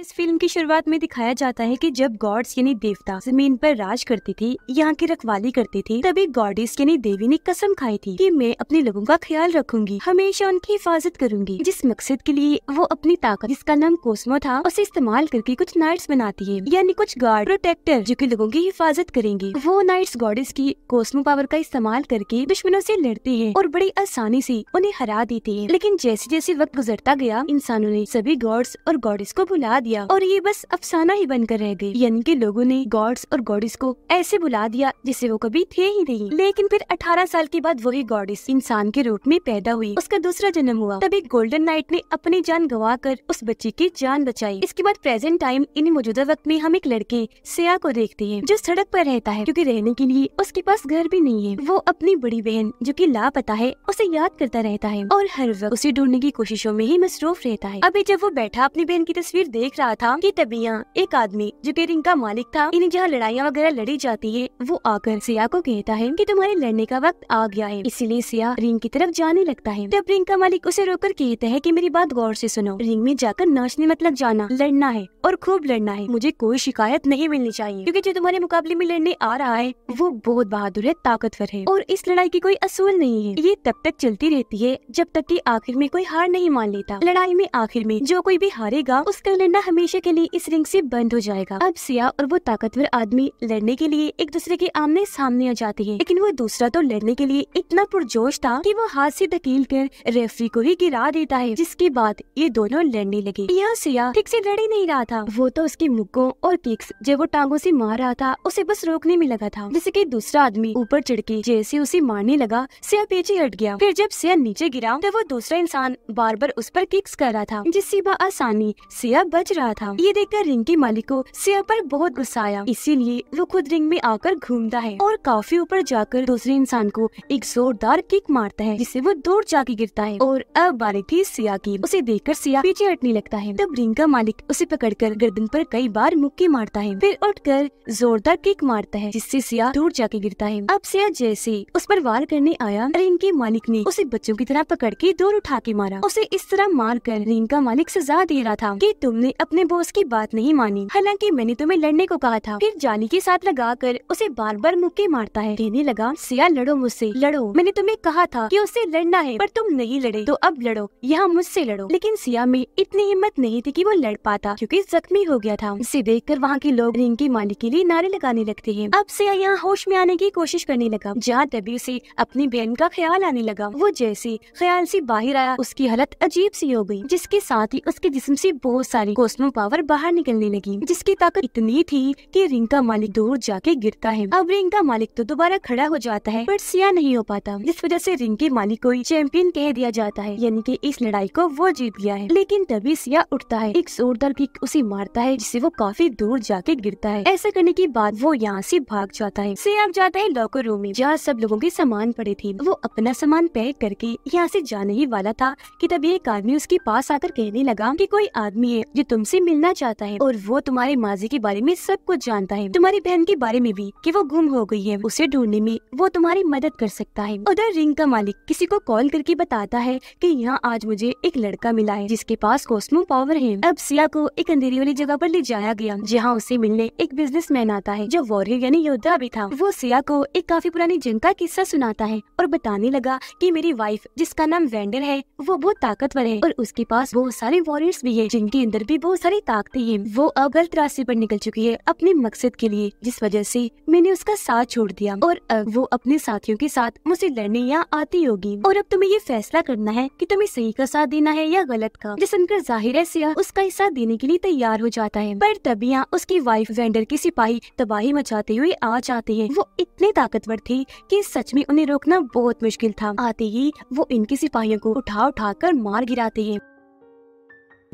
इस फिल्म की शुरुआत में दिखाया जाता है कि जब गॉड्स यानी देवता जमीन पर राज करती थी यहाँ की रखवाली करती थी तभी गॉडिस यानी देवी ने कसम खाई थी कि मैं अपने लोगों का ख्याल रखूंगी हमेशा उनकी हिफाजत करूंगी जिस मकसद के लिए वो अपनी ताकत जिसका नाम कोस्मो था उसे इस्तेमाल करके कुछ नाइट्स बनाती है यानी कुछ गार्ड प्रोटेक्टर जो की लोगों की हिफाजत करेंगे वो नाइट्स गॉडिस की कोस्मो पावर का इस्तेमाल करके दुश्मनों ऐसी लड़ती है और बड़ी आसानी ऐसी उन्हें हरा देती है लेकिन जैसे जैसे वक्त गुजरता गया इंसानों ने सभी गॉड्स और गॉडिस को बुला दिया और ये बस अफसाना ही बनकर रह गई यानी कि लोगों ने गॉड्स और गॉडिस को ऐसे बुला दिया जिसे वो कभी थे ही नहीं लेकिन फिर 18 साल के बाद वही गॉडिस इंसान के रूप में पैदा हुई उसका दूसरा जन्म हुआ तभी गोल्डन नाइट ने अपनी जान गवा कर उस बच्ची की जान बचाई इसके बाद प्रेजेंट टाइम इन मौजूदा वक्त में हम एक लड़के सिया को देखते हैं जो सड़क पर रहता है क्योंकि रहने के लिए उसके पास घर भी नहीं है वो अपनी बड़ी बहन जो कि लापता है उसे याद करता रहता है और हर वक्त उसे ढूंढने की कोशिशों में ही मसरूफ रहता है अभी जब वो बैठा अपनी बहन की तस्वीर देख रहा था कि तबिया एक आदमी जो की रिंग का मालिक था इन्हें जहाँ लड़ाइया वगैरह लड़ी जाती है वो आकर सिया को कहता है कि तुम्हारे लड़ने का वक्त आ गया है इसीलिए सिया रिंग की तरफ जाने लगता है तब रिंग का मालिक उसे रोककर कहता है कि मेरी बात गौर से सुनो रिंग में जाकर नाचने मतलब जाना लड़ना है और खूब लड़ना है मुझे कोई शिकायत नहीं मिलनी चाहिए क्यूँकी जो तुम्हारे मुकाबले में लड़ने आ रहा है वो बहुत बहादुर है ताकतवर है और इस लड़ाई की कोई असूल नहीं है ये तब तक चलती रहती है जब तक की आखिर में कोई हार नहीं मान लेता लड़ाई में आखिर में जो कोई भी हारेगा उसका लड़ना हमेशा के लिए इस रिंग से बंद हो जाएगा अब सिया और वो ताकतवर आदमी लड़ने के लिए एक दूसरे के आमने सामने आ जाती है लेकिन वो दूसरा तो लड़ने के लिए इतना पुरजोश था कि वो हाथ से धकेल कर रेफरी को ही गिरा देता है जिसके बाद ये दोनों लड़ने लगे यहाँ सिया ठीक से लड़ ही नहीं रहा था वो तो उसके मुक्कों और किक्स जब वो टांगों से मार रहा था उसे बस रोकने में लगा था जैसे की दूसरा आदमी ऊपर चिड़के जैसे उसे मारने लगा सिया पीछे हट गया फिर जब सिया नीचे गिरा तो वो दूसरा इंसान बार बार उस पर किक्स कर रहा था जिससे आसानी सिया बच रहा था ये देखकर रिंग के मालिक को सिया पर बहुत गुस्सा आया इसीलिए वो खुद रिंग में आकर घूमता है और काफी ऊपर जाकर दूसरे इंसान को एक जोरदार किक मारता है जिससे वो दूर जाके गिरता है और अब बारी थी सिया की उसे देखकर सिया पीछे हटने लगता है तब रिंग का मालिक उसे कर गर्दन पर कई बार मुक्के मारता है फिर कर जोरदार किक मारता है जिससे सिया दूर जाके गिरता है अब सिया जैसे उस पर वार करने आया रिंग के मालिक ने उसे बच्चों की तरह पकड़ के दूर उठा के मारा उसे इस तरह मार कर रिंग का मालिक सजा दे रहा था की तुमने अपने बॉस की बात नहीं मानी हालांकि मैंने तुम्हें लड़ने को कहा था फिर जानी के साथ लगा कर उसे बार बार मुक्के मारता है कहने लगा सिया लड़ो मुझसे लड़ो मैंने तुम्हें कहा था कि उससे लड़ना है पर तुम नहीं लड़े तो अब लड़ो यहाँ मुझसे लड़ो लेकिन सिया में इतनी हिम्मत नहीं थी कि वो लड़ पाता क्योंकि जख्मी हो गया था इसे देख कर वहाँ के लोग रिंग के मालिक के लिए नारे लगाने लगते है अब सिया यहाँ होश में आने की कोशिश करने लगा जहाँ तभी उसे अपनी बहन का ख्याल आने लगा वो जैसे ख्याल से बाहर आया उसकी हालत अजीब सी हो गई जिसके साथ ही उसके जिसम से बहुत सारी मैक्सिमम पावर बाहर निकलने लगी जिसकी ताकत इतनी थी कि रिंग का मालिक दूर जाके गिरता है अब रिंग का मालिक तो दोबारा खड़ा हो जाता है पर सिया नहीं हो पाता जिस वजह से रिंग के मालिक को चैंपियन कह दिया जाता है यानी कि इस लड़ाई को वो जीत गया है लेकिन तभी सिया उठता है एक जोरदार किक उसे मारता है जिससे वो काफी दूर जाके गिरता है ऐसा करने के बाद वो यहाँ ऐसी भाग जाता है सिया अब जाता है लॉकर रूम में जहाँ सब लोगों के सामान पड़े थे वो अपना सामान पैक करके यहाँ ऐसी जाने ही वाला था की तभी एक आदमी उसके पास आकर कहने लगा की कोई आदमी है जो तुम तुमसे मिलना चाहता है और वो तुम्हारे माजी के बारे में सब कुछ जानता है तुम्हारी बहन के बारे में भी कि वो गुम हो गई है उसे ढूंढने में वो तुम्हारी मदद कर सकता है उधर रिंग का मालिक किसी को कॉल करके बताता है कि यहाँ आज मुझे एक लड़का मिला है जिसके पास कॉस्मो पावर है अब सिया को एक अंधेरी वाली जगह पर ले जाया गया जहाँ उसे मिलने एक मैन आता है जो वॉरियर यानी योद्धा भी था वो सिया को एक काफी पुरानी जंग का किस्सा सुनाता है और बताने लगा की मेरी वाइफ जिसका नाम वेंडर है वो बहुत ताकतवर है और उसके पास बहुत सारे वॉरियर्स भी है जिनके अंदर भी बहुत सारी ताकतें हैं वो अब गलत रास्ते पर निकल चुकी है अपने मकसद के लिए जिस वजह से मैंने उसका साथ छोड़ दिया और अब वो अपने साथियों के साथ मुझसे लड़ने यहाँ आती होगी और अब तुम्हें ये फैसला करना है कि तुम्हें सही का साथ देना है या गलत का जिस सुनकर जाहिर है सिया उसका हिस्सा साथ देने के लिए तैयार हो जाता है पर तभी यहाँ उसकी वाइफ वेंडर की सिपाही तबाही मचाते हुए आ जाते हैं वो इतने ताकतवर थी कि सच में उन्हें रोकना बहुत मुश्किल था आते ही वो इनके सिपाहियों को उठा उठा कर मार गिराते हैं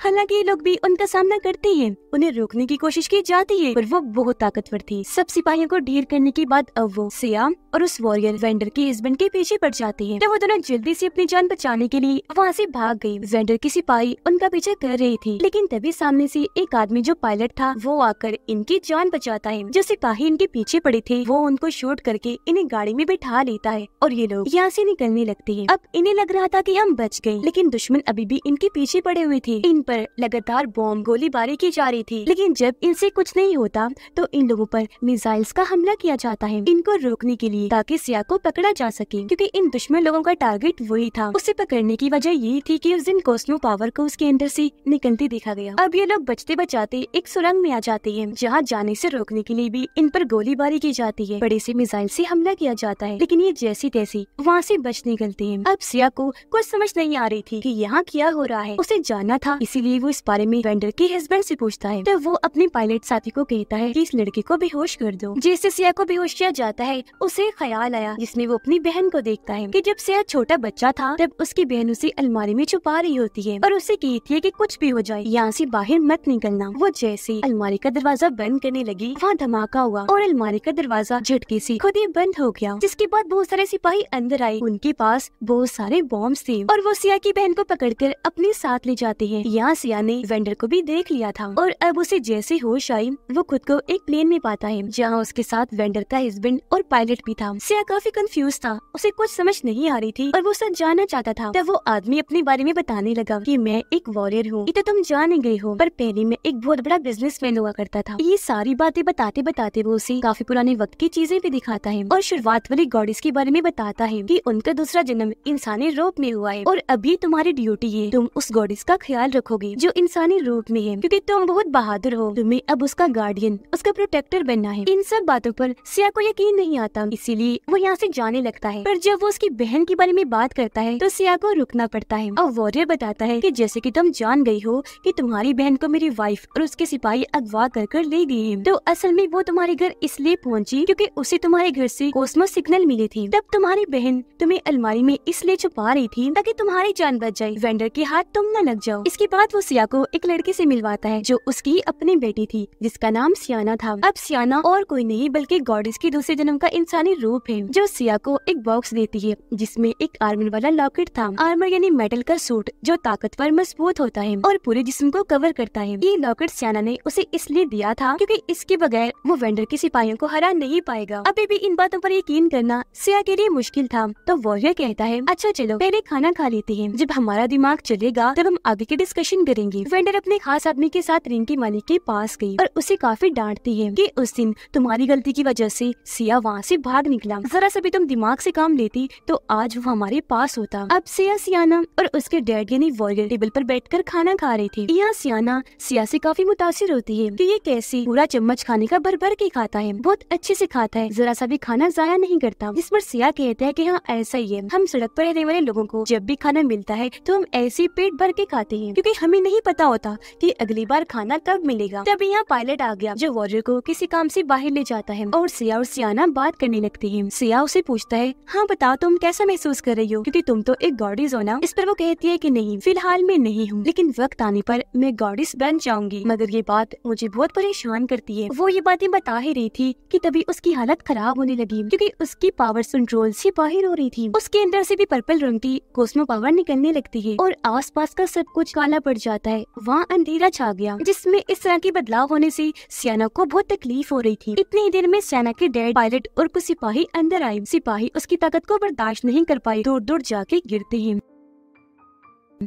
हालांकि ये लोग भी उनका सामना करते हैं उन्हें रोकने की कोशिश की जाती है पर वो बहुत ताकतवर थी सब सिपाहियों को ढेर करने के बाद अब वो सियाम और उस वॉरियर वेंडर के हस्बैंड के पीछे पड़ जाती है तो वो दोनों जल्दी से अपनी जान बचाने के लिए वहाँ ऐसी भाग गयी वेंडर की सिपाही उनका पीछा कर रही थी लेकिन तभी सामने ऐसी एक आदमी जो पायलट था वो आकर इनकी जान बचाता है जो सिपाही इनके पीछे पड़े थे वो उनको शूट करके इन्हें गाड़ी में बैठा लेता है और ये लोग यहाँ से निकलने लगते है अब इन्हें लग रहा था कि हम बच गए लेकिन दुश्मन अभी भी इनके पीछे पड़े हुए थे इन पर लगातार बॉम्ब गोलीबारी की जा रही थी लेकिन जब इनसे कुछ नहीं होता तो इन लोगों पर मिसाइल्स का हमला किया जाता है इनको रोकने के लिए ताकि सिया को पकड़ा जा सके क्योंकि इन दुश्मन लोगों का टारगेट वही था उसे पकड़ने की वजह यही थी कि उस दिन कोस्मो पावर को उसके अंदर से निकलते देखा गया अब ये लोग बचते बचाते एक सुरंग में आ जाते हैं जहाँ जाने से रोकने के लिए भी इन पर गोलीबारी की जाती है बड़े से मिसाइल से हमला किया जाता है लेकिन ये जैसी तैसी वहाँ से बच निकलते हैं अब सिया को कुछ समझ नहीं आ रही थी की यहाँ क्या हो रहा है उसे जाना था इसीलिए वो इस बारे में वेंडर के हस्बैंड ऐसी पूछता है है तो वो अपने पायलट साथी को कहता है की इस लड़के को बेहोश कर दो जैसे सिया को बेहोश किया जाता है उसे ख्याल आया जिसमें वो अपनी बहन को देखता है की जब सिया छोटा बच्चा था तब उसकी बहन उसे अलमारी में छुपा रही होती है और उसे कहती है की कुछ भी हो जाए यहाँ से बाहर मत निकलना वो जैसे अलमारी का दरवाजा बंद करने लगी वहाँ धमाका हुआ और अलमारी का दरवाजा झटके से खुद ही बंद हो गया जिसके बाद बहुत सारे सिपाही अंदर आए उनके पास बहुत सारे बॉम्ब थे और वो सिया की बहन को पकड़कर अपने साथ ले जाते हैं यहाँ सिया ने वेंडर को भी देख लिया था और अब उसे जैसे होश आई वो खुद को एक प्लेन में पाता है जहाँ उसके साथ वेंडर का हस्बैंड और पायलट भी था सिया काफी कंफ्यूज था उसे कुछ समझ नहीं आ रही थी और वो सब जाना चाहता था तब वो आदमी अपने बारे में बताने लगा कि मैं एक वॉरियर हूँ तो तुम जाने गए हो पर पहले मैं एक बहुत बड़ा मैन हुआ करता था ये सारी बातें बताते बताते वो उसे काफी पुराने वक्त की चीजें भी दिखाता है और शुरुआत वाली गॉडिस के बारे में बताता है की उनका दूसरा जन्म इंसानी रूप में हुआ है और अभी तुम्हारी ड्यूटी है तुम उस गॉडिस का ख्याल रखोगे जो इंसानी रूप में है क्यूँकी तुम बहुत बहुत बहादुर हो तुम्हें अब उसका गार्डियन उसका प्रोटेक्टर बनना है इन सब बातों पर सिया को यकीन नहीं आता इसीलिए वो यहाँ से जाने लगता है पर जब वो उसकी बहन के बारे में बात करता है तो सिया को रुकना पड़ता है और वॉरियर बताता है कि जैसे की तुम जान गई हो की तुम्हारी बहन को मेरी वाइफ और उसके सिपाही अगवा कर कर ले गए तो असल में वो तुम्हारे घर इसलिए पहुँची क्यूँकी उसे तुम्हारे घर ऐसी कोस्मो सिग्नल मिली थी तब तुम्हारी बहन तुम्हें अलमारी में इसलिए छुपा रही थी ताकि तुम्हारी जान बच जाए वेंडर के हाथ तुम न लग जाओ इसके बाद वो सिया को एक लड़के ऐसी मिलवाता है जो उसकी अपनी बेटी थी जिसका नाम सियाना था अब सियाना और कोई नहीं बल्कि गॉडेस की दूसरे जन्म का इंसानी रूप है जो सिया को एक बॉक्स देती है जिसमे एक आर्मर वाला लॉकेट था आर्मर यानी मेटल का सूट जो ताकतवर मजबूत होता है और पूरे जिसम को कवर करता है ये लॉकेट सियाना ने उसे इसलिए दिया था क्यूँकी इसके बगैर वो वेंडर के सिपाहियों को हरा नहीं पाएगा अभी भी इन बातों पर यकीन करना सिया के लिए मुश्किल था तो वॉरियर कहता है अच्छा चलो पहले खाना खा लेते हैं जब हमारा दिमाग चलेगा तब हम आगे के डिस्कशन करेंगे वेंडर अपने खास आदमी के साथ रिंग दिन के मलिक के पास गई और उसे काफी डांटती है कि उस दिन तुम्हारी गलती की वजह से सिया वहाँ से भाग निकला जरा सभी तुम दिमाग से काम लेती तो आज वो हमारे पास होता अब सिया सियाना और उसके डैड यानी वॉरियर टेबल पर बैठकर खाना खा रही थी यहाँ सियाना सिया से काफी मुतासर होती है की ये कैसे पूरा चम्मच खाने का भर भर के खाता है बहुत अच्छे से खाता है जरा सा भी खाना जाया नहीं करता इस पर सिया कहते हैं की हाँ ऐसा ही है हम सड़क पर रहने वाले लोगों को जब भी खाना मिलता है तो हम ऐसे पेट भर के खाते हैं क्यूँकी हमें नहीं पता होता की अगली बार खाना खाना कब मिलेगा तभी यहाँ पायलट आ गया जो वॉरियर को किसी काम से बाहर ले जाता है और सिया और सियाना बात करने लगती है सिया उसे पूछता है हाँ बताओ तुम कैसा महसूस कर रही हो क्योंकि तुम तो एक गॉडिस हो ना इस पर वो कहती है की नहीं फिलहाल मैं नहीं हूँ लेकिन वक्त आने पर मैं गॉडिस बन जाऊंगी मगर ये बात मुझे बहुत परेशान करती है वो ये बातें बता ही रही थी की तभी उसकी हालत खराब होने लगी क्यूँकी उसकी पावर कंट्रोल ऐसी बाहर हो रही थी उसके अंदर ऐसी भी पर्पल रंग की कोस्मो पावर निकलने लगती है और आस पास का सब कुछ काला पड़ जाता है वहाँ अंधेरा छा गया जिस इसमें इस तरह के बदलाव होने से सियाना को बहुत तकलीफ हो रही थी इतनी देर में सेना के डेड पायलट और कुछ सिपाही अंदर आए सिपाही उसकी ताकत को बर्दाश्त नहीं कर पाए दूर दूर जाके गिरते हैं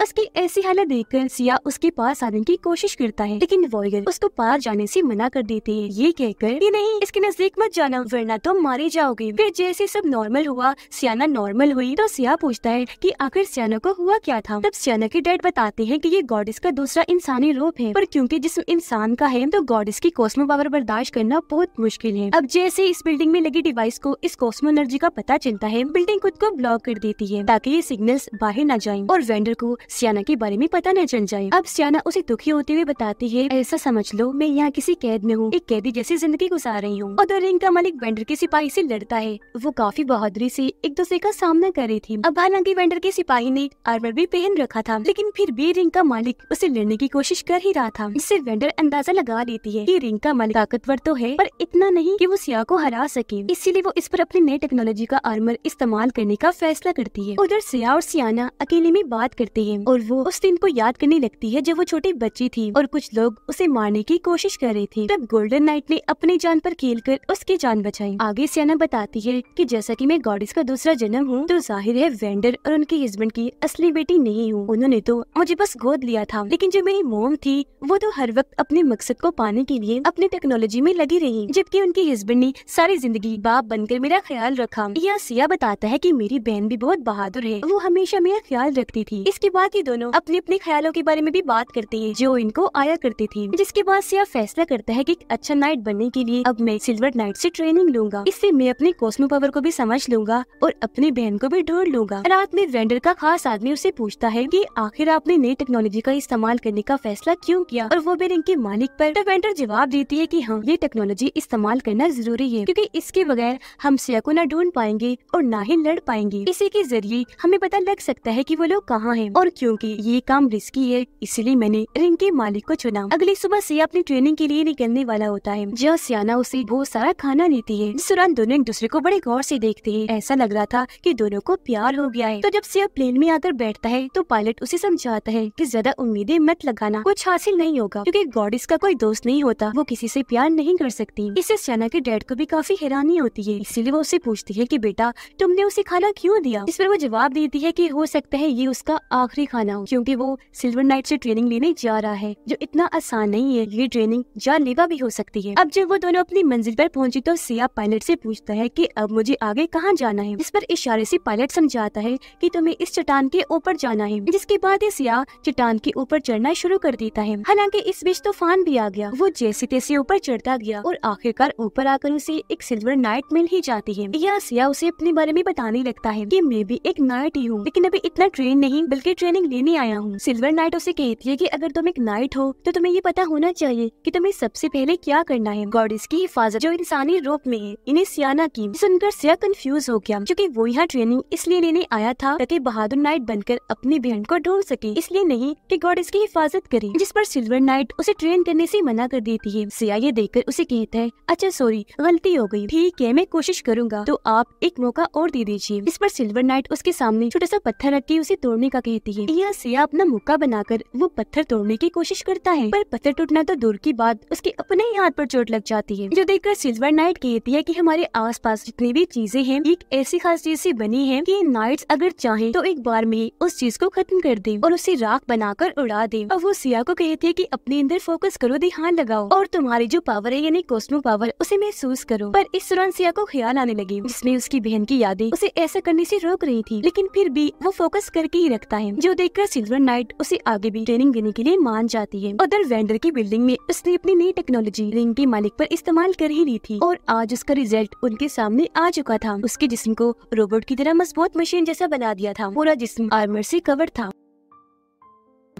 उसकी ऐसी हालत देखकर सिया उसके पास आने की कोशिश करता है लेकिन वॉयर उसको पार जाने से मना कर देती है ये कहकर कि नहीं इसके नजदीक मत जाना वरना तो मारे जाओगे फिर जैसे सब नॉर्मल हुआ सियाना नॉर्मल हुई तो सिया पूछता है कि आखिर सियाना को हुआ क्या था तब सियाना के डैड बताते हैं कि ये गॉडिस का दूसरा इंसानी रूप है पर क्यूँकी जिसम इंसान का है तो गॉडिस की कॉस्मो पावर बर्दाश्त करना बहुत मुश्किल है अब जैसे इस बिल्डिंग में लगी डिवाइस को इस कॉस्मो एनर्जी का पता चलता है बिल्डिंग खुद को ब्लॉक कर देती है ताकि ये सिग्नल बाहर न जाए और वेंडर को सियाना के बारे में पता न चल जाए अब सियाना उसे दुखी होते हुए बताती है ऐसा समझ लो मैं यहाँ किसी कैद में हूँ एक कैदी जैसी जिंदगी गुजार रही हूँ और रिंग का मालिक वेंडर के सिपाही ऐसी लड़ता है वो काफी बहादुरी ऐसी एक दूसरे का सामना कर रही थी अब हालांकि वेंडर के सिपाही ने आर्मर भी पहन रखा था लेकिन फिर भी रिंग का मालिक उसे लड़ने की कोशिश कर ही रहा था इससे वेंडर अंदाजा लगा लेती है की रिंग का मालिक ताकतवर तो है पर इतना नहीं की वो सिया को हरा सके इसीलिए वो इस पर अपनी नई टेक्नोलॉजी का आर्मर इस्तेमाल करने का फैसला करती है उधर सिया और सियाना अकेले में बात करती है है और वो उस दिन को याद करने लगती है जब वो छोटी बच्ची थी और कुछ लोग उसे मारने की कोशिश कर रहे थे तब गोल्डन नाइट ने अपनी जान पर खेल कर उसकी जान बचाई आगे सियाना बताती है कि जैसा कि मैं गॉडिस का दूसरा जन्म हूँ तो जाहिर है वेंडर और उनके हस्बैंड की असली बेटी नहीं हूँ उन्होंने तो मुझे बस गोद लिया था लेकिन जो मेरी मोम थी वो तो हर वक्त अपने मकसद को पाने के लिए अपनी टेक्नोलॉजी में लगी रही जबकि उनके हस्बैंड ने सारी जिंदगी बाप बनकर मेरा ख्याल रखा यह सिया बताता है की मेरी बहन भी बहुत बहादुर है वो हमेशा मेरा ख्याल रखती थी इसके बाकी दोनों अपने अपने ख्यालों के बारे में भी बात करते हैं जो इनको आया करती थी जिसके बाद सिया फैसला करता है की अच्छा नाइट बनने के लिए अब मैं सिल्वर नाइट ऐसी ट्रेनिंग लूंगा इससे मैं अपने कॉस्मो पावर को भी समझ लूंगा और अपनी बहन को भी ढूंढ लूंगा रात में वेंडर का खास आदमी उसे पूछता है की आखिर आपने नई टेक्नोलॉजी का इस्तेमाल करने का फैसला क्यूँ किया और वो भी इनके मालिक पर तो वेंडर जवाब देती है की हाँ ये टेक्नोलॉजी इस्तेमाल करना जरूरी है क्यूँकी इसके बगैर हम सिया को न ढूंढ पाएंगे और न ही लड़ पाएंगे इसी के जरिए हमें पता लग सकता है की वो लोग कहाँ है और और क्योंकि ये काम रिस्की है इसलिए मैंने रिंग के मालिक को चुना अगली सुबह से अपनी ट्रेनिंग के लिए निकलने वाला होता है जहाँ सियाना उसे बहुत सारा खाना देती है इस दौरान दोनों एक दूसरे को बड़े गौर से देखते हैं ऐसा लग रहा था कि दोनों को प्यार हो गया है तो जब सिया प्लेन में आकर बैठता है तो पायलट उसे समझाता है कि ज्यादा उम्मीदें मत लगाना कुछ हासिल नहीं होगा क्योंकि गॉडिस का कोई दोस्त नहीं होता वो किसी से प्यार नहीं कर सकती इससे सियाना के डैड को भी काफी हैरानी होती है इसीलिए वो उसे पूछती है की बेटा तुमने उसे खाना क्यूँ दिया इस पर वो जवाब देती है की हो सकता है ये उसका आखिरी आखिरी खाना हो क्योंकि वो सिल्वर नाइट से ट्रेनिंग लेने जा रहा है जो इतना आसान नहीं है ये ट्रेनिंग जानलेवा भी हो सकती है अब जब वो दोनों अपनी मंजिल पर पहुंची तो सिया पायलट से पूछता है कि अब मुझे आगे कहाँ जाना है इस पर इशारे से पायलट समझाता है कि तुम्हें इस चट्टान के ऊपर जाना है जिसके बाद ये सिया चट्टान के ऊपर चढ़ना शुरू कर देता है हालांकि इस बीच तूफान भी आ गया वो जैसे तैसे ऊपर चढ़ता गया और आखिरकार ऊपर आकर उसे एक सिल्वर नाइट मिल ही जाती है यह सिया उसे अपने बारे में बताने लगता है की मैं भी एक नाइट ही हूँ लेकिन अभी इतना ट्रेन नहीं बल्कि ट्रेनिंग लेने आया हूँ सिल्वर नाइट उसे कहती है कि अगर तुम एक नाइट हो तो तुम्हें ये पता होना चाहिए कि तुम्हें सबसे पहले क्या करना है गॉड की हिफाजत जो इंसानी रूप में है इन्हें सियाना की सुनकर सिया कंफ्यूज हो गया क्योंकि वो यहाँ ट्रेनिंग इसलिए लेने आया था ताकि बहादुर नाइट बनकर अपनी बहन को ढूंढ सके इसलिए नहीं कि गॉड इसकी हिफाजत करे जिस पर सिल्वर नाइट उसे ट्रेन करने से मना कर देती है सिया ये देखकर उसे कहता है अच्छा सॉरी गलती हो गई ठीक है मैं कोशिश करूंगा तो आप एक मौका और दे दीजिए इस पर सिल्वर नाइट उसके सामने छोटा सा पत्थर रख के उसे तोड़ने का कहती है चाहिए टिया सिया अपना मुक्का बनाकर वो पत्थर तोड़ने की कोशिश करता है पर पत्थर टूटना तो दूर की बात उसके अपने ही हाथ पर चोट लग जाती है जो देखकर सिल्वर नाइट कहती है कि हमारे आसपास जितनी भी चीजें हैं एक ऐसी खास चीज ऐसी बनी है कि नाइट्स अगर चाहे तो एक बार में ही उस चीज को खत्म कर दे और उसे राख बनाकर उड़ा दे और वो सिया को कहती है की अपने अंदर फोकस करो ध्यान लगाओ और तुम्हारी जो पावर है यानी कॉस्मो पावर उसे महसूस करो पर इस दौरान सिया को ख्याल आने लगी जिसमे उसकी बहन की यादें उसे ऐसा करने ऐसी रोक रही थी लेकिन फिर भी वो फोकस करके ही रखता है जो देखकर सिल्वर नाइट उसे आगे भी ट्रेनिंग देने के लिए मान जाती है उधर वेंडर की बिल्डिंग में उसने अपनी नई टेक्नोलॉजी रिंग के मालिक पर इस्तेमाल कर ही ली थी और आज उसका रिजल्ट उनके सामने आ चुका था उसके जिसम को रोबोट की तरह मजबूत मशीन जैसा बना दिया था पूरा जिसम आर्मर ऐसी कवर था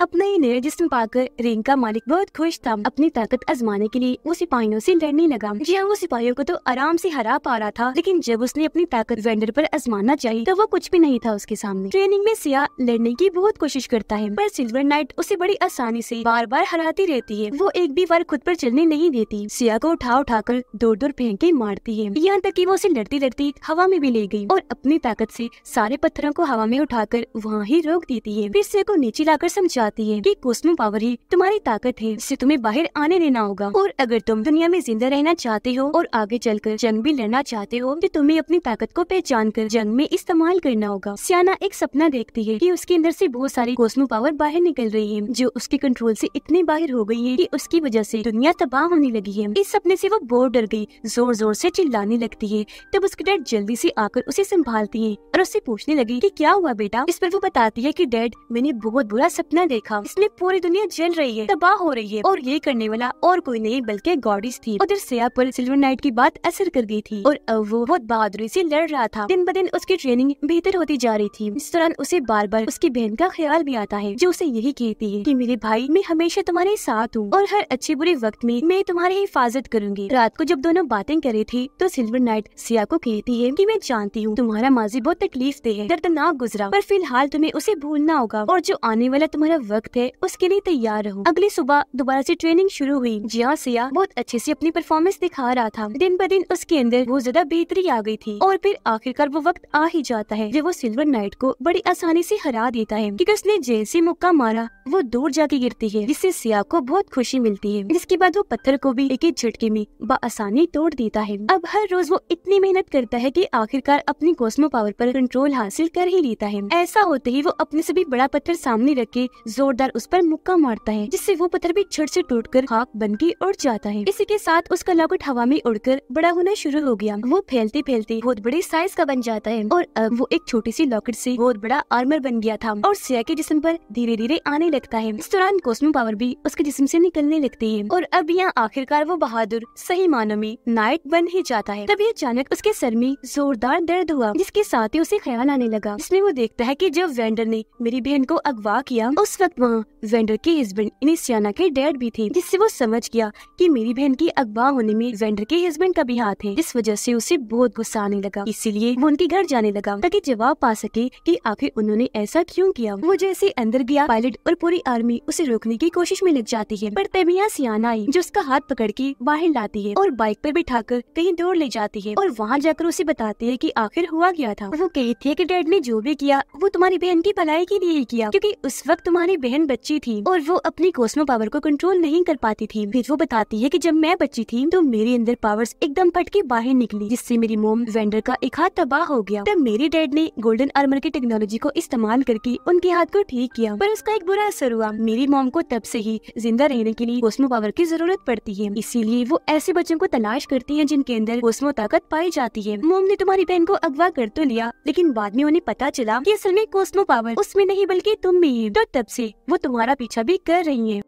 अपना ही नया जिसम पाकर रेंका मालिक बहुत खुश था अपनी ताकत आजमाने के लिए वो सिपाहियों से लड़ने लगा जी हाँ वो सिपाहियों को तो आराम से हरा पा रहा था लेकिन जब उसने अपनी ताकत वेंडर पर आजमाना चाहिए तो वो कुछ भी नहीं था उसके सामने ट्रेनिंग में सिया लड़ने की बहुत कोशिश करता है पर सिल्वर नाइट उसे बड़ी आसानी से बार बार हराती रहती है वो एक भी बार खुद पर चलने नहीं देती सिया को उठा उठा कर दूर दूर फेंक के मारती है यहाँ तक की वो उसे लड़ती लड़ती हवा में भी ले गयी और अपनी ताकत से सारे पत्थरों को हवा में कर वहाँ ही रोक देती है फिर सिया को नीचे लाकर समझा बताती है कि कोस्मो पावर ही तुम्हारी ताकत है इससे तुम्हें बाहर आने देना होगा और अगर तुम दुनिया में जिंदा रहना चाहते हो और आगे चलकर जंग भी लड़ना चाहते हो तो तुम्हें अपनी ताकत को पहचान कर जंग में इस्तेमाल करना होगा सियाना एक सपना देखती है कि उसके अंदर से बहुत सारी कोस्मो पावर बाहर निकल रही है जो उसके कंट्रोल से इतनी बाहर हो गई है कि उसकी वजह से दुनिया तबाह होने लगी है इस सपने से वो बोर डर गई जोर जोर से चिल्लाने लगती है तब उसकी डैड जल्दी से आकर उसे संभालती है और उससे पूछने लगी की क्या हुआ बेटा इस पर वो बताती है की डैड मैंने बहुत बुरा सपना देखा इसमें पूरी दुनिया जल रही है तबाह हो रही है और ये करने वाला और कोई नहीं बल्कि गॉडिस थी उधर सिया पर सिल्वर नाइट की बात असर कर गई थी और अब वो बहुत बहादुरी से लड़ रहा था दिन ब दिन उसकी ट्रेनिंग बेहतर होती जा रही थी इस दौरान उसे बार बार उसकी बहन का ख्याल भी आता है जो उसे यही कहती है की मेरे भाई मैं हमेशा तुम्हारे साथ हूँ और हर अच्छे बुरे वक्त में मैं तुम्हारी हिफाजत करूंगी रात को जब दोनों बातें करे थी तो सिल्वर नाइट सिया को कहती है की मैं जानती हूँ तुम्हारा माजी बहुत तकलीफ दे है दर्दनाक गुजरा पर फिलहाल तुम्हें उसे भूलना होगा और जो आने वाला तुम्हारा वक्त है उसके लिए तैयार रहूं। अगली सुबह दोबारा ऐसी ट्रेनिंग शुरू हुई जिया सिया बहुत अच्छे ऐसी अपनी परफॉर्मेंस दिखा रहा था दिन ब दिन उसके अंदर बहुत ज्यादा बेहतरी आ गई थी और फिर आखिरकार वो वक्त आ ही जाता है जब वो सिल्वर नाइट को बड़ी आसानी से हरा देता है क्योंकि उसने जैसे मुक्का मारा वो दूर जाके गिरती है जिससे सिया को बहुत खुशी मिलती है जिसके बाद वो पत्थर को भी एक एक झटके में आसानी तोड़ देता है अब हर रोज वो इतनी मेहनत करता है की आखिरकार अपनी कोस्मो पावर पर कंट्रोल हासिल कर ही लेता है ऐसा होते ही वो अपने से भी बड़ा पत्थर सामने रख के जोरदार उस पर मुक्का मारता है जिससे वो पत्थर भी छड़ से टूटकर खाक बन के उड़ जाता है इसी के साथ उसका लॉकेट हवा में उड़कर बड़ा होना शुरू हो गया वो फैलते फैलते बहुत बड़े साइज का बन जाता है और अब वो एक छोटी सी लॉकेट से बहुत बड़ा आर्मर बन गया था और सिया के जिसम पर धीरे धीरे आने लगता है इस दौरान कोस्मो पावर भी उसके जिसम से निकलने लगती है और अब यहाँ आखिरकार वो बहादुर सही मानो में नाइट बन ही जाता है तभी अचानक उसके सर में जोरदार दर्द हुआ जिसके साथ ही उसे ख्याल आने लगा इसमें वो देखता है की जब वेंडर ने मेरी बहन को अगवा किया उस वक्त वहाँ वेंडर के हस्बैंड इनिसियाना के डैड भी थे जिससे वो समझ गया कि मेरी बहन की अगवा होने में वेंडर के हस्बैंड का भी हाथ है इस वजह से उसे बहुत गुस्सा आने लगा इसीलिए वो उनके घर जाने लगा ताकि जवाब पा सके कि आखिर उन्होंने ऐसा क्यों किया वो जैसे अंदर गया पायलट और पूरी आर्मी उसे रोकने की कोशिश में लग जाती है पर तभी यहाँ सियाना आई जो उसका हाथ पकड़ के बाहर लाती है और बाइक पर कर कहीं दूर ले जाती है और वहाँ जाकर उसे बताती है की आखिर हुआ क्या था वो कहती है की डैड ने जो भी किया वो तुम्हारी बहन की भलाई के लिए ही किया क्यूँकी उस वक्त तुम्हारे हमारी बहन बच्ची थी और वो अपनी कोस्मो पावर को कंट्रोल नहीं कर पाती थी फिर वो बताती है की जब मैं बच्ची थी तो मेरे अंदर पावर्स एकदम फट के बाहर निकली जिससे मेरी मोम वेंडर का एक हाथ तबाह हो गया तब मेरे डैड ने गोल्डन आर्मर की टेक्नोलॉजी को इस्तेमाल करके उनके हाथ को ठीक किया पर उसका एक बुरा असर हुआ मेरी मोम को तब से ही जिंदा रहने के लिए कोस्मो पावर की जरूरत पड़ती है इसीलिए वो ऐसे बच्चों को तलाश करती है जिनके अंदर कोस्मो ताकत पाई जाती है मोम ने तुम्हारी बहन को अगवा कर तो लिया लेकिन बाद में उन्हें पता चला की असल में कोस्मो पावर उसमें नहीं बल्कि तुम में तो तब से वो तुम्हारा पीछा भी कर रही है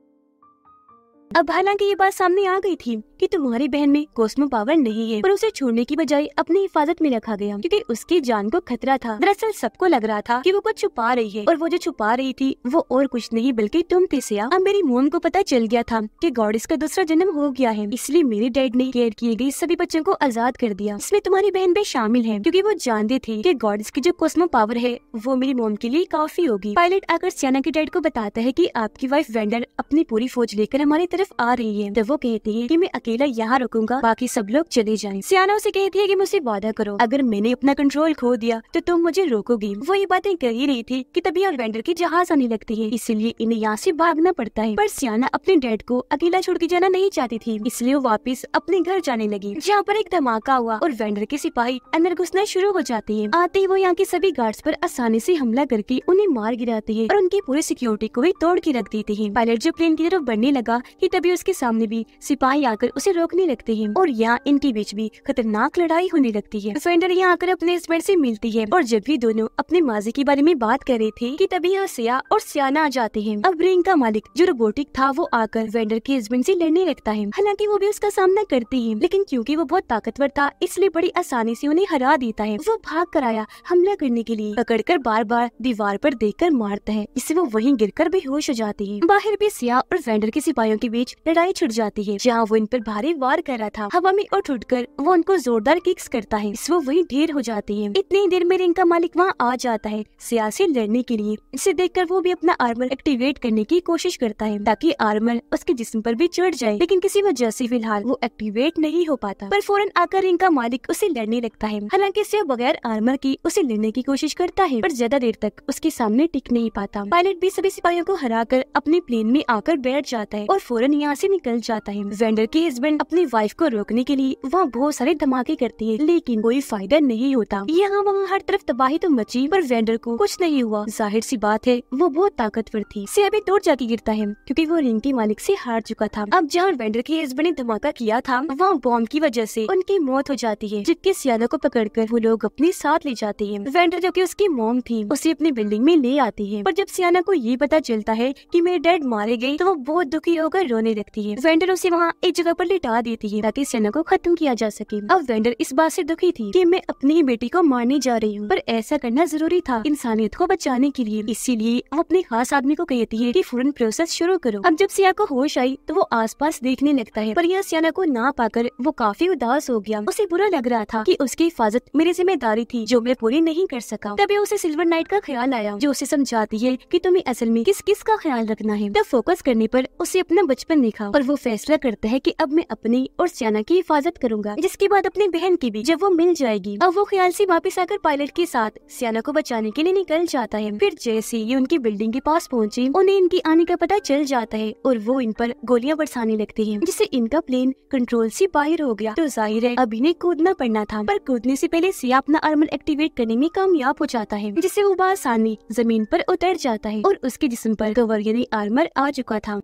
अब हालांकि ये बात सामने आ गई थी कि तुम्हारी बहन में कोस्मो पावर नहीं है पर उसे छोड़ने की बजाय अपनी हिफाजत में रखा गया क्योंकि उसकी जान को खतरा था दरअसल सबको लग रहा था कि वो कुछ छुपा रही है और वो जो छुपा रही थी वो और कुछ नहीं बल्कि तुम थे सिया अब मेरी मोम को पता चल गया था कि गॉडिस का दूसरा जन्म हो गया है इसलिए मेरे डैड ने केयर किए गए सभी बच्चों को आजाद कर दिया इसमें तुम्हारी बहन भी शामिल है क्यूँकी वो जानते थे की गॉडिस की जो कोस्मो पावर है वो मेरी मोम के लिए काफी होगी पायलट आकर सियाना के डैड को बताता है की आपकी वाइफ वेंडर अपनी पूरी फौज लेकर हमारी तरफ आ रही है जब तो वो कहती है की मैं अकेला यहाँ रुकूंगा बाकी सब लोग चले जाएं। सियाना उसे कहती है कि मुझसे वादा करो अगर मैंने अपना कंट्रोल खो दिया तो तुम मुझे रोकोगी वो ये बातें कर ही रही थी कि तभी अलवेंडर की जहाज आने लगती है इसीलिए इन्हें यहाँ से भागना पड़ता है पर सियाना अपने डैड को अकेला छोड़ के जाना नहीं चाहती थी इसलिए वो वापिस अपने घर जाने लगी जहाँ पर एक धमाका हुआ और वेंडर के सिपाही अंदर घुसना शुरू हो जाती है आते ही वो यहाँ के सभी गार्ड्स पर आसानी से हमला करके उन्हें मार गिराती है और उनकी पूरी सिक्योरिटी को भी तोड़ के रख देती है पायलट जो प्लेन की तरफ बढ़ने लगा की तभी उसके सामने भी सिपाही आकर उसे रोकने लगते हैं और यहाँ इनके बीच भी खतरनाक लड़ाई होने लगती है फेंडर यहाँ आकर अपने हस्बैंड से मिलती है और जब भी दोनों अपने माजी के बारे में बात कर रहे थे कि तभी वो सिया और सियाना आ जाते हैं अब रिंग का मालिक जो रोबोटिक था वो आकर वेंडर के हस्बैंड से लड़ने लगता है हालांकि वो भी उसका सामना करती है लेकिन क्योंकि वो बहुत ताकतवर था इसलिए बड़ी आसानी से उन्हें हरा देता है वो भाग कर आया हमला करने के लिए पकड़कर बार बार दीवार पर कर मारता है इससे वो वहीं कर बेहोश हो जाती है बाहर भी सिया और वेंडर के सिपाहियों के बीच लड़ाई छिड़ जाती है जहाँ वो इन पर भारी वार कर रहा था हवा में उठ उठ कर वो उनको जोरदार किक्स करता है वो वही ढेर हो जाती है इतनी देर में रिंग का मालिक वहाँ आ जाता है सियासी लड़ने के लिए इसे कर वो भी अपना आर्मर एक्टिवेट करने की कोशिश करता है ताकि आर्मर उसके जिस्म पर भी चढ़ जाए लेकिन किसी वजह से फिलहाल वो एक्टिवेट नहीं हो पाता पर फौरन आकर रिंग का मालिक उसे लड़ने लगता है हालांकि इसे बगैर आर्मर की उसे लड़ने की कोशिश करता है पर ज्यादा देर तक उसके सामने टिक नहीं पाता पायलट भी सभी सिपाहियों को हरा कर अपने प्लेन में आकर बैठ जाता है और फौरन यहाँ से निकल जाता है वेंडर के इस हस्बैंड अपनी वाइफ को रोकने के लिए वहाँ बहुत सारे धमाके करती है लेकिन कोई फायदा नहीं होता यहाँ वहाँ हर तरफ तबाही तो मची पर वेंडर को कुछ नहीं हुआ जाहिर सी बात है वो बहुत ताकतवर थी से अभी दौड़ जाके गिरता है क्योंकि वो रिंग के मालिक से हार चुका था अब जहाँ वेंडर के हस्बैंड ने धमाका किया था वहाँ बॉम्ब की वजह से उनकी मौत हो जाती है जबकि सियाना को पकड़कर वो लोग अपने साथ ले जाते हैं वेंडर जो की उसकी मोम थी उसे अपनी बिल्डिंग में ले आती है पर जब सियाना को ये पता चलता है की मेरे डैड मारे गए तो वो बहुत दुखी होकर रोने लगती है वेंडर उसे वहाँ एक जगह पर लिटा दी थी ताकि सेना को खत्म किया जा सके अब वेंडर इस बात से दुखी थी कि मैं अपनी ही बेटी को मारने जा रही हूँ पर ऐसा करना जरूरी था इंसानियत को बचाने के लिए इसीलिए अपने खास आदमी को कहती है की फौरन प्रोसेस शुरू करो अब जब सिया को होश आई तो वो पास देखने लगता है पर यह सियाना को ना पाकर वो काफी उदास हो गया उसे बुरा लग रहा था की उसकी हिफाजत मेरी जिम्मेदारी थी जो मैं पूरी नहीं कर सका तभी उसे सिल्वर नाइट का ख्याल आया जो उसे समझाती है की तुम्हें असल में किस किस का ख्याल रखना है तब फोकस करने पर उसे अपना बचपन दिखा और वो फैसला करता है कि अब अब मैं अपनी और सियाना की हिफाजत करूंगा जिसके बाद अपनी बहन की भी जब वो मिल जाएगी अब वो ख्याल से वापस आकर पायलट के साथ सियाना को बचाने के लिए निकल जाता है फिर जैसे ये उनकी बिल्डिंग के पास पहुँचे उन्हें इनकी आने का पता चल जाता है और वो इन पर गोलियां बरसाने लगती है जिससे इनका प्लेन कंट्रोल से बाहर हो गया तो जाहिर है अभी ने कूदना पड़ना था पर कूदने से पहले सिया अपना अर्मल एक्टिवेट करने में कामयाब हो जाता है जिससे वो बासानी जमीन पर उतर जाता है और उसके जिस्म पर कवर यानी आर्मर आ चुका था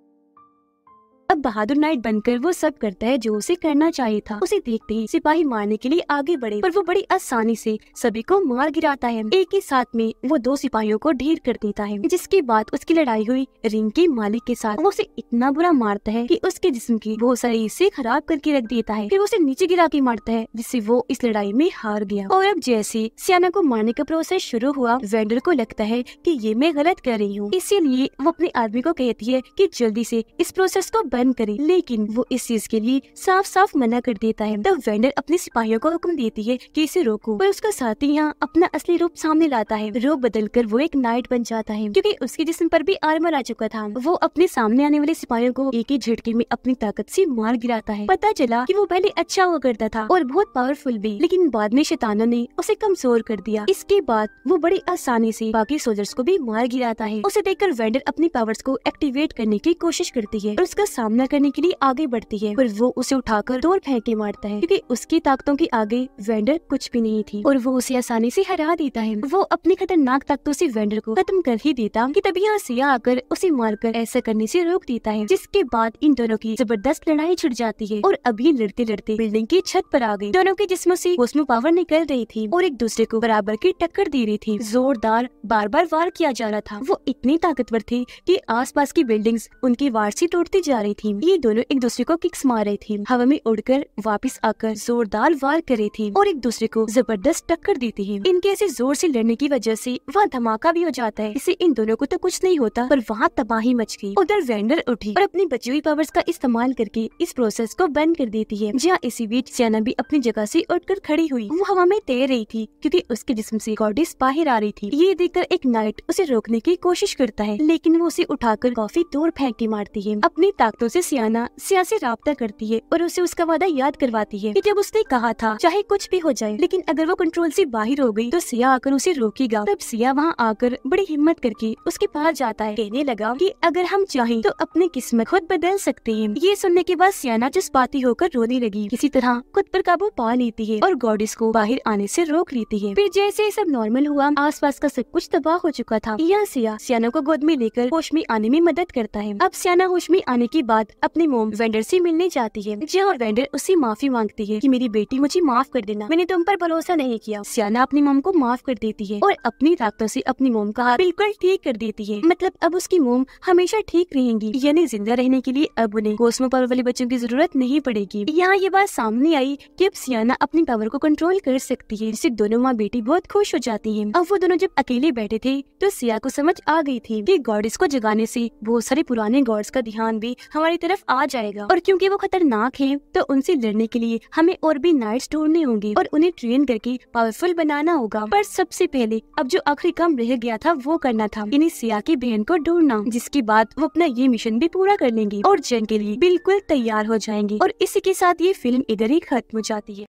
अब बहादुर नाइट बनकर वो सब करता है जो उसे करना चाहिए था उसे देखते ही सिपाही मारने के लिए आगे बढ़े पर वो बड़ी आसानी से सभी को मार गिराता है एक ही साथ में वो दो सिपाहियों को ढेर कर देता है जिसके बाद उसकी लड़ाई हुई रिंग के मालिक के साथ वो उसे इतना बुरा मारता है की उसके जिसम की बहुत सारी हिस्से खराब करके रख देता है फिर उसे नीचे गिरा के मारता है जिससे वो इस लड़ाई में हार गया और अब जैसे सियाना को मारने का प्रोसेस शुरू हुआ वेंडर को लगता है की ये मैं गलत कर रही हूँ इसीलिए वो अपने आदमी को कहती है की जल्दी ऐसी इस प्रोसेस को बंद करे लेकिन वो इस चीज के लिए साफ साफ मना कर देता है तब वेंडर अपने सिपाहियों को हुक्म देती है की इसे रोको पर उसका साथी यहाँ अपना असली रूप सामने लाता है रूप बदल कर वो एक नाइट बन जाता है क्यूँकी उसके जिसम पर भी आर्मर आ चुका था वो अपने सामने आने वाले सिपाहियों को एक ही झटके में अपनी ताकत ऐसी मार गिराता है पता चला की वो पहले अच्छा हुआ करता था और बहुत पावरफुल भी लेकिन बाद में शैतानों ने उसे कमजोर कर दिया इसके बाद वो बड़ी आसानी से बाकी सोल्जर्स को भी मार गिराता है उसे देखकर वेंडर अपनी पावर्स को एक्टिवेट करने की कोशिश करती है और उसका सामना करने के लिए आगे बढ़ती है पर वो उसे उठाकर दूर फेंक मारता है क्योंकि उसकी ताकतों के आगे वेंडर कुछ भी नहीं थी और वो उसे आसानी से हरा देता है वो अपनी खतरनाक ताकतों से वेंडर को खत्म कर ही देता कि तभी सिया आकर उसे मारकर ऐसा करने से रोक देता है जिसके बाद इन दोनों की जबरदस्त लड़ाई छिड़ जाती है और अभी लड़ते लड़ते बिल्डिंग की छत पर आ गई दोनों के जिसमों से उसमो पावर निकल रही थी और एक दूसरे को बराबर की टक्कर दे रही थी जोरदार बार बार वार किया जा रहा था वो इतनी ताकतवर थी की आस की बिल्डिंग उनकी वार से टूटती जा रही थी ये दोनों एक दूसरे को किक्स मार रही थी हवा में उड़कर वापस आकर जोरदार वार कर रही थी और एक दूसरे को जबरदस्त टक्कर देती है इनके ऐसे जोर से लड़ने की वजह से वहाँ धमाका भी हो जाता है इससे इन दोनों को तो कुछ नहीं होता पर वहाँ तबाही मच गई उधर वेंडर उठी और अपनी बची हुई पावर्स का इस्तेमाल करके इस प्रोसेस को बंद कर देती है जहाँ इसी बीच सेना भी अपनी जगह से उठकर खड़ी हुई वो हवा में तैर रही थी क्योंकि उसके जिस्म से गॉडिस बाहर आ रही थी ये देखकर एक नाइट उसे रोकने की कोशिश करता है लेकिन वो उसे उठाकर काफी दूर फेंक के मारती है अपनी ताकत बातों से सियाना सिया से रबता करती है और उसे उसका वादा याद करवाती है कि जब उसने कहा था चाहे कुछ भी हो जाए लेकिन अगर वो कंट्रोल से बाहर हो गई तो सिया आकर उसे रोकेगा तब सिया वहाँ आकर बड़ी हिम्मत करके उसके पास जाता है कहने लगा कि अगर हम चाहें तो अपनी किस्मत खुद बदल सकते हैं ये सुनने के बाद सियाना जज्बाती होकर रोने लगी किसी तरह खुद पर काबू पा लेती है और गॉडिस को बाहर आने से रोक लेती है फिर जैसे सब नॉर्मल हुआ पास का सब कुछ तबाह हो चुका था यहाँ सिया सियाना को गोद में लेकर होश में आने में मदद करता है अब सियाना होश में आने की बात बाद अपने मोम वेंडर से मिलने जाती है जिया और वेंडर उससे माफी मांगती है कि मेरी बेटी मुझे माफ कर देना मैंने तुम पर भरोसा नहीं किया सियाना अपनी मोम को माफ कर देती है और अपनी ताकतों से अपनी मोम का हाथ बिल्कुल ठीक कर देती है मतलब अब उसकी मोम हमेशा ठीक रहेंगी यानी जिंदा रहने के लिए अब उन्हें कोसमो पावर वाले बच्चों की जरूरत नहीं पड़ेगी यहाँ ये बात सामने आई की अब सियाना अपनी पावर को कंट्रोल कर सकती है जिससे दोनों माँ बेटी बहुत खुश हो जाती है अब वो दोनों जब अकेले बैठे थे तो सिया को समझ आ गई थी की गॉड को जगाने ऐसी बहुत सारे पुराने गॉड्स का ध्यान भी हमारे हमारी तरफ आ जाएगा और क्योंकि वो खतरनाक है तो उनसे लड़ने के लिए हमें और भी नाइट्स ढूंढने होंगे और उन्हें ट्रेन करके पावरफुल बनाना होगा पर सबसे पहले अब जो आखिरी काम रह गया था वो करना था इन्हें सिया की बहन को ढूंढना जिसके बाद वो अपना ये मिशन भी पूरा कर लेंगे और जंग के लिए बिल्कुल तैयार हो जाएंगे और इसी के साथ ये फिल्म इधर ही खत्म हो जाती है